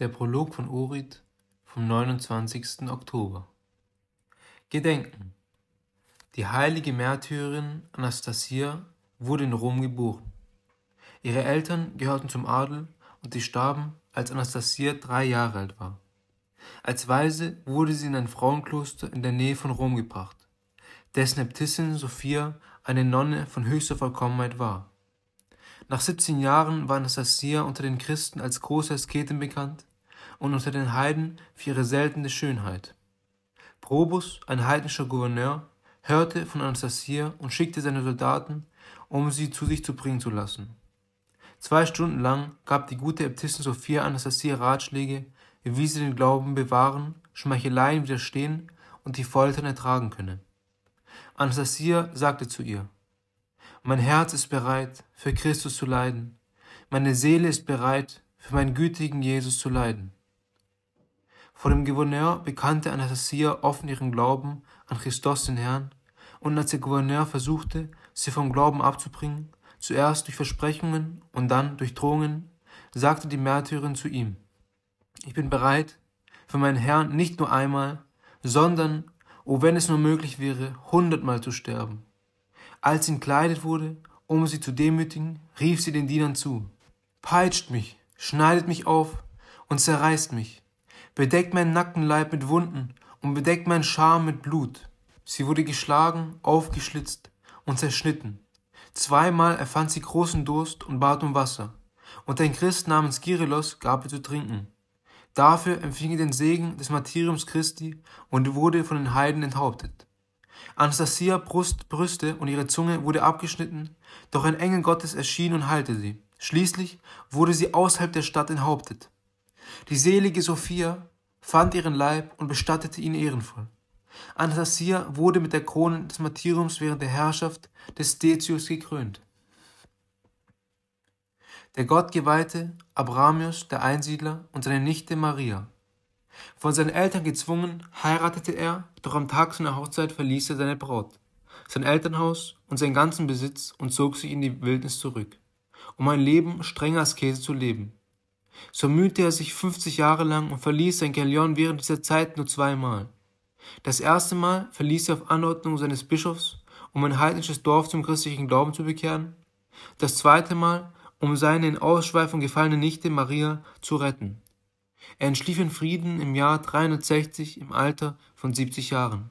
Der Prolog von Urit vom 29. Oktober. Gedenken. Die heilige Märtyrerin Anastasia wurde in Rom geboren. Ihre Eltern gehörten zum Adel und sie starben, als Anastasia drei Jahre alt war. Als Waise wurde sie in ein Frauenkloster in der Nähe von Rom gebracht, dessen Äbtissin Sophia eine Nonne von höchster Vollkommenheit war. Nach 17 Jahren war Anastasia unter den Christen als große Asketin bekannt und unter den Heiden für ihre seltene Schönheit. Probus, ein heidnischer Gouverneur, hörte von Anastasia und schickte seine Soldaten, um sie zu sich zu bringen zu lassen. Zwei Stunden lang gab die gute Äbtissin Sophia Anastasia Ratschläge, wie sie den Glauben bewahren, Schmeicheleien widerstehen und die Foltern ertragen könne. Anastasia sagte zu ihr, mein Herz ist bereit, für Christus zu leiden. Meine Seele ist bereit, für meinen gütigen Jesus zu leiden. Vor dem Gouverneur bekannte Anastasia offen ihren Glauben an Christus den Herrn, und als der Gouverneur versuchte, sie vom Glauben abzubringen, zuerst durch Versprechungen und dann durch Drohungen, sagte die Märtyrerin zu ihm, ich bin bereit, für meinen Herrn nicht nur einmal, sondern, o oh, wenn es nur möglich wäre, hundertmal zu sterben. Als sie entkleidet wurde, um sie zu demütigen, rief sie den Dienern zu, peitscht mich, schneidet mich auf und zerreißt mich, bedeckt meinen Nackenleib mit Wunden und bedeckt meinen Scham mit Blut. Sie wurde geschlagen, aufgeschlitzt und zerschnitten. Zweimal erfand sie großen Durst und bat um Wasser, und ein Christ namens Kyrillos gab ihr zu trinken. Dafür empfing er den Segen des Martyriums Christi und wurde von den Heiden enthauptet. Anastasia Brust, Brüste und ihre Zunge wurde abgeschnitten, doch ein Engel Gottes erschien und heilte sie. Schließlich wurde sie außerhalb der Stadt enthauptet. Die selige Sophia fand ihren Leib und bestattete ihn ehrenvoll. Anastasia wurde mit der Krone des Martyriums während der Herrschaft des Decius gekrönt. Der Gottgeweihte Abramius, der Einsiedler, und seine Nichte Maria von seinen Eltern gezwungen, heiratete er, doch am Tag seiner Hochzeit verließ er seine Braut, sein Elternhaus und seinen ganzen Besitz und zog sich in die Wildnis zurück, um ein Leben strenger Askese zu leben. So mühte er sich 50 Jahre lang und verließ sein Galion während dieser Zeit nur zweimal. Das erste Mal verließ er auf Anordnung seines Bischofs, um ein heidnisches Dorf zum christlichen Glauben zu bekehren, das zweite Mal, um seine in Ausschweifung gefallene Nichte Maria zu retten. Er entschlief in Frieden im Jahr 360 im Alter von 70 Jahren.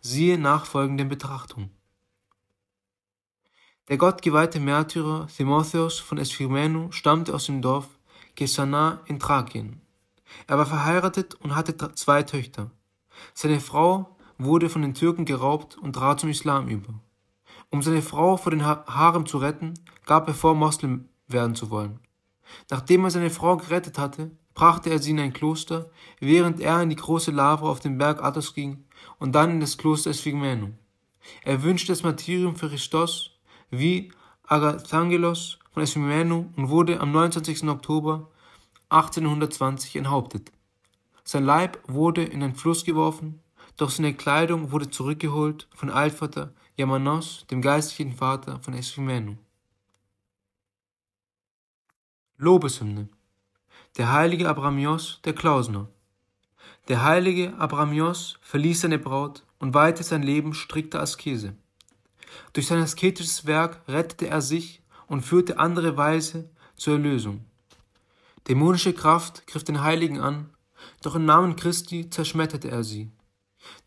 Siehe nachfolgende Betrachtung. Der gottgeweihte Märtyrer Timotheus von Esphimenu stammte aus dem Dorf Kesana in Thrakien. Er war verheiratet und hatte zwei Töchter. Seine Frau wurde von den Türken geraubt und trat zum Islam über. Um seine Frau vor den ha Harem zu retten, gab er vor, Moslem werden zu wollen. Nachdem er seine Frau gerettet hatte, brachte er sie in ein Kloster, während er in die große Lavra auf den Berg Athos ging und dann in das Kloster Sphygmenum. Er wünschte das Martyrium für Christos wie Agathangelos von Sphygmenum und wurde am 29. Oktober 1820 enthauptet. Sein Leib wurde in den Fluss geworfen, doch seine Kleidung wurde zurückgeholt von Altvater Yamanos, dem geistlichen Vater von Esphimenu. Lobeshymne der heilige Abramios der Klausner. Der heilige Abramios verließ seine Braut und weihte sein Leben strikter Askese. Durch sein asketisches Werk rettete er sich und führte andere Weise zur Erlösung. Dämonische Kraft griff den Heiligen an, doch im Namen Christi zerschmetterte er sie.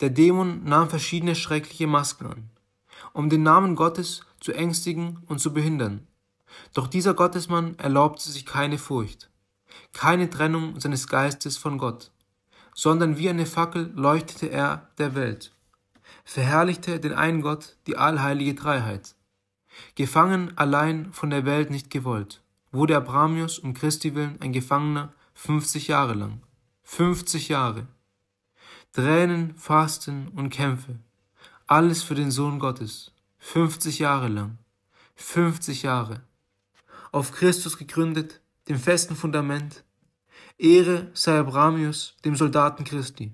Der Dämon nahm verschiedene schreckliche Masken an, um den Namen Gottes zu ängstigen und zu behindern. Doch dieser Gottesmann erlaubte sich keine Furcht keine Trennung seines Geistes von Gott, sondern wie eine Fackel leuchtete er der Welt, verherrlichte den einen Gott, die allheilige Dreiheit. Gefangen allein von der Welt nicht gewollt, wurde Abramius um Christi willen ein Gefangener 50 Jahre lang. 50 Jahre. Tränen, Fasten und Kämpfe. Alles für den Sohn Gottes. 50 Jahre lang. 50 Jahre. Auf Christus gegründet, dem festen Fundament. Ehre sei Abramius, dem Soldaten Christi,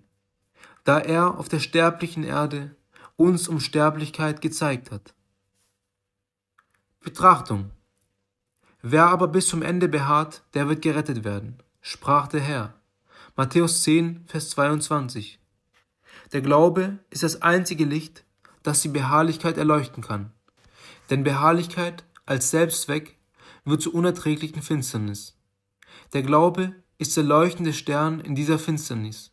da er auf der sterblichen Erde uns um Sterblichkeit gezeigt hat. Betrachtung. Wer aber bis zum Ende beharrt, der wird gerettet werden, sprach der Herr. Matthäus 10, Vers 22. Der Glaube ist das einzige Licht, das die Beharrlichkeit erleuchten kann. Denn Beharrlichkeit als Selbstzweck wird zur unerträglichen Finsternis. Der Glaube ist der leuchtende Stern in dieser Finsternis.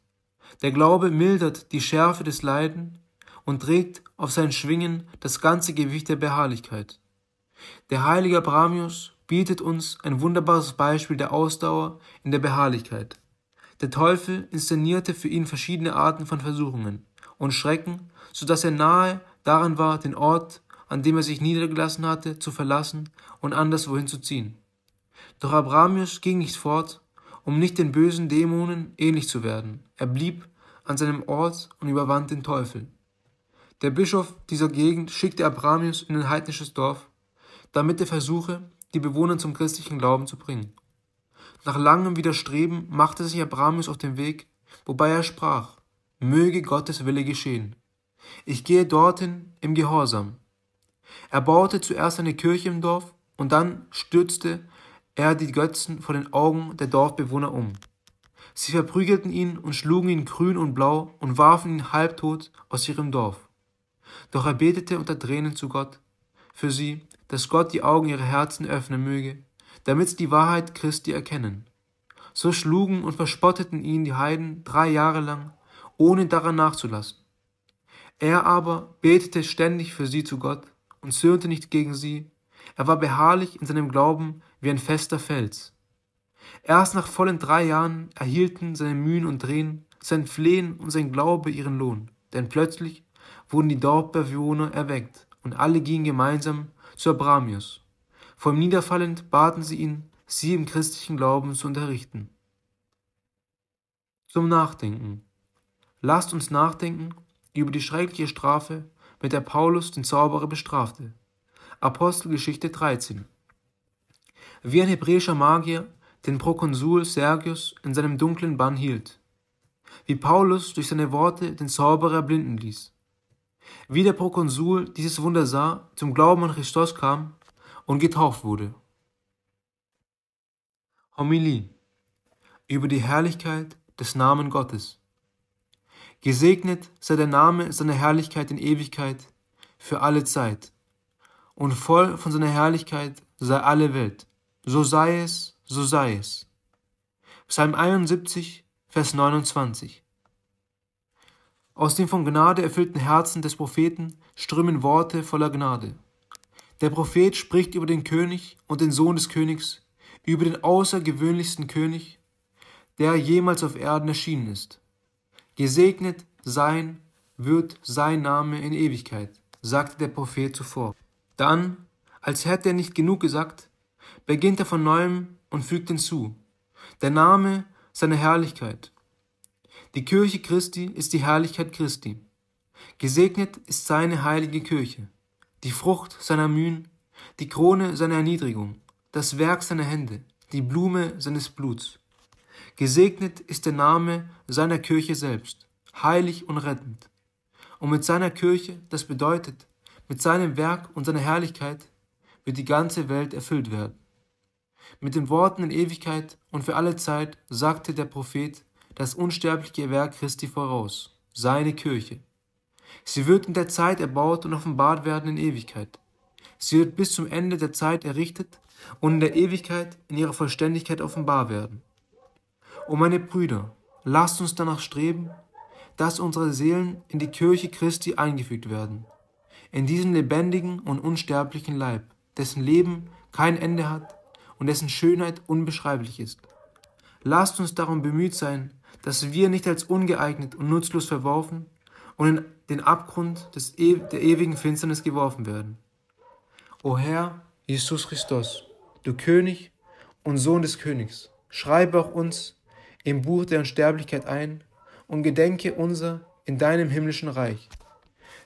Der Glaube mildert die Schärfe des Leiden und trägt auf seinen Schwingen das ganze Gewicht der Beharrlichkeit. Der heilige Abramius bietet uns ein wunderbares Beispiel der Ausdauer in der Beharrlichkeit. Der Teufel inszenierte für ihn verschiedene Arten von Versuchungen und Schrecken, so dass er nahe daran war, den Ort, an dem er sich niedergelassen hatte, zu verlassen und anderswohin zu ziehen. Doch Abramius ging nicht fort, um nicht den bösen Dämonen ähnlich zu werden. Er blieb an seinem Ort und überwand den Teufel. Der Bischof dieser Gegend schickte Abramius in ein heidnisches Dorf, damit er versuche, die Bewohner zum christlichen Glauben zu bringen. Nach langem Widerstreben machte sich Abramius auf den Weg, wobei er sprach, möge Gottes Wille geschehen. Ich gehe dorthin im Gehorsam. Er baute zuerst eine Kirche im Dorf und dann stürzte er die Götzen vor den Augen der Dorfbewohner um. Sie verprügelten ihn und schlugen ihn grün und blau und warfen ihn halbtot aus ihrem Dorf. Doch er betete unter Tränen zu Gott für sie, dass Gott die Augen ihrer Herzen öffnen möge, damit sie die Wahrheit Christi erkennen. So schlugen und verspotteten ihn die Heiden drei Jahre lang, ohne daran nachzulassen. Er aber betete ständig für sie zu Gott und zürnte nicht gegen sie, er war beharrlich in seinem Glauben wie ein fester Fels. Erst nach vollen drei Jahren erhielten seine Mühen und Drehen, sein Flehen und sein Glaube ihren Lohn, denn plötzlich wurden die Dorfbewohner erweckt und alle gingen gemeinsam zu Abramius. Vor ihm niederfallend baten sie ihn, sie im christlichen Glauben zu unterrichten. Zum Nachdenken. Lasst uns nachdenken über die schreckliche Strafe, mit der Paulus den Zauberer bestrafte. Apostelgeschichte 13. Wie ein hebräischer Magier den Prokonsul Sergius in seinem dunklen Bann hielt. Wie Paulus durch seine Worte den Zauberer blinden ließ. Wie der Prokonsul dieses Wunder sah, zum Glauben an Christus kam und getauft wurde. Homilie über die Herrlichkeit des Namen Gottes. Gesegnet sei der Name seiner Herrlichkeit in Ewigkeit, für alle Zeit und voll von seiner Herrlichkeit sei alle Welt. So sei es, so sei es. Psalm 71, Vers 29. Aus dem von Gnade erfüllten Herzen des Propheten strömen Worte voller Gnade. Der Prophet spricht über den König und den Sohn des Königs, über den außergewöhnlichsten König, der jemals auf Erden erschienen ist. Gesegnet sein wird sein Name in Ewigkeit, sagte der Prophet zuvor. Dann, als hätte er nicht genug gesagt, beginnt er von neuem und fügt hinzu, der Name seiner Herrlichkeit. Die Kirche Christi ist die Herrlichkeit Christi. Gesegnet ist seine heilige Kirche, die Frucht seiner Mühen, die Krone seiner Erniedrigung, das Werk seiner Hände, die Blume seines Bluts. Gesegnet ist der Name seiner Kirche selbst, heilig und rettend. Und mit seiner Kirche, das bedeutet, mit seinem Werk und seiner Herrlichkeit wird die ganze Welt erfüllt werden. Mit den Worten in Ewigkeit und für alle Zeit sagte der Prophet das unsterbliche Werk Christi voraus, seine Kirche. Sie wird in der Zeit erbaut und offenbart werden in Ewigkeit. Sie wird bis zum Ende der Zeit errichtet und in der Ewigkeit in ihrer Vollständigkeit offenbar werden. O meine Brüder, lasst uns danach streben, dass unsere Seelen in die Kirche Christi eingefügt werden, in diesen lebendigen und unsterblichen Leib, dessen Leben kein Ende hat und dessen Schönheit unbeschreiblich ist. Lasst uns darum bemüht sein, dass wir nicht als ungeeignet und nutzlos verworfen und in den Abgrund des, e, der ewigen Finsternis geworfen werden. O Herr Jesus Christus, du König und Sohn des Königs, schreibe auch uns im Buch der Unsterblichkeit ein und gedenke unser in deinem himmlischen Reich.